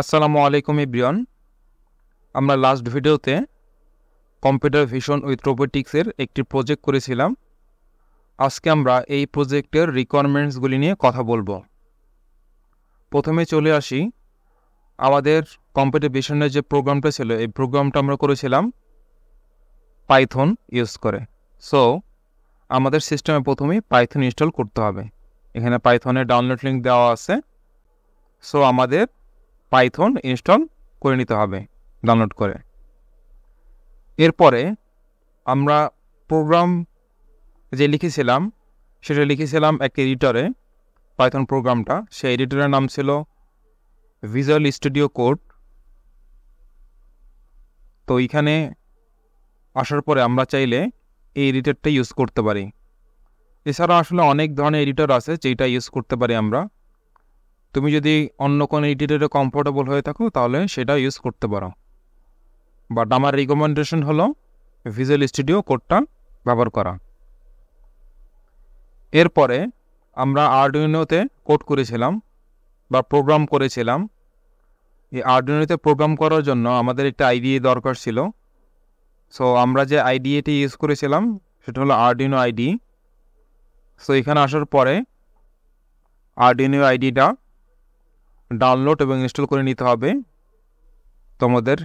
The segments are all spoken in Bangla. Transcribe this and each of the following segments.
আসসালামু আলাইকুম ইব্রিয়ন আমরা লাস্ট ভিডিওতে কম্পিউটার ভিশন উইথ রোবোটিক্সের একটি প্রজেক্ট করেছিলাম আজকে আমরা এই প্রজেক্টের রিকোয়ারমেন্টসগুলি নিয়ে কথা বলবো প্রথমে চলে আসি আমাদের কম্পিউটার ভিশনের যে প্রোগ্রামটা ছিল এই প্রোগ্রামটা আমরা করেছিলাম পাইথন ইউজ করে সো আমাদের সিস্টেমে প্রথমেই পাইথন ইনস্টল করতে হবে এখানে পাইথনের ডাউনলোড লিঙ্ক দেওয়া আছে সো আমাদের পাইথন ইনস্টল করে নিতে হবে ডাউনলোড করে এরপরে আমরা প্রোগ্রাম যে লিখেছিলাম সেটা লিখেছিলাম এক এডিটরে পাইথন প্রোগ্রামটা সেই এডিটরের নাম ছিল ভিজুয়াল স্টুডিও কোড তো এইখানে আসার পরে আমরা চাইলে এই এডিটরটা ইউজ করতে পারি এছাড়া আসলে অনেক ধরনের এডিটর আছে যেটা ইউজ করতে পারি আমরা তুমি যদি অন্য কোনো এডিটরে কমফোর্টেবল হয়ে থাকো তাহলে সেটা ইউজ করতে পারো বাট আমার রিকমেন্ডেশন হলো ভিজুয়াল স্টুডিও কোডটা ব্যবহার করা এরপরে আমরা আর্ডিনোতে কোড করেছিলাম বা প্রোগ্রাম করেছিলাম এই আর্ডিনোতে প্রোগ্রাম করার জন্য আমাদের একটা আইডিএ e দরকার ছিল সো আমরা যে আইডিএটি ইউজ করেছিলাম সেটা হলো আর্ডিনো আইডি সো এখানে আসার পরে আর্ডিনো আইডিটা ডাউনলোড এবং ইনস্টল করে নিতে হবে তোমাদের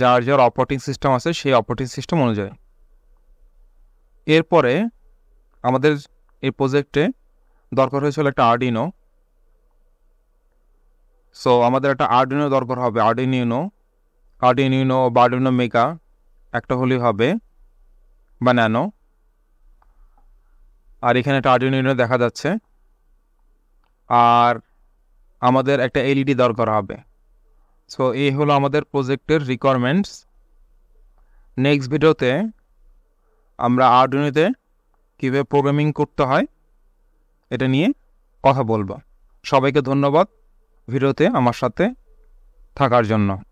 যার যার অপারেটিং সিস্টেম আছে সেই অপারেটিং সিস্টেম অনুযায়ী এরপরে আমাদের এই প্রজেক্টে দরকার হয়েছিল একটা আর্ডিনো সো আমাদের একটা আর্ডিনো দরকার হবে আর্ডিন ইউনো বা আর্ডিনো মেকা একটা হলেই হবে বা ন্যানো আর এখানে একটা ইউনো দেখা যাচ্ছে আর আমাদের একটা এলইডি e দরকার হবে সো এই হলো আমাদের প্রজেক্টের রিকোয়ারমেন্টস নেক্সট ভিডিওতে আমরা আর্ডুনিতে কীভাবে প্রোগ্রামিং করতে হয় এটা নিয়ে কথা বলবো সবাইকে ধন্যবাদ ভিডিওতে আমার সাথে থাকার জন্য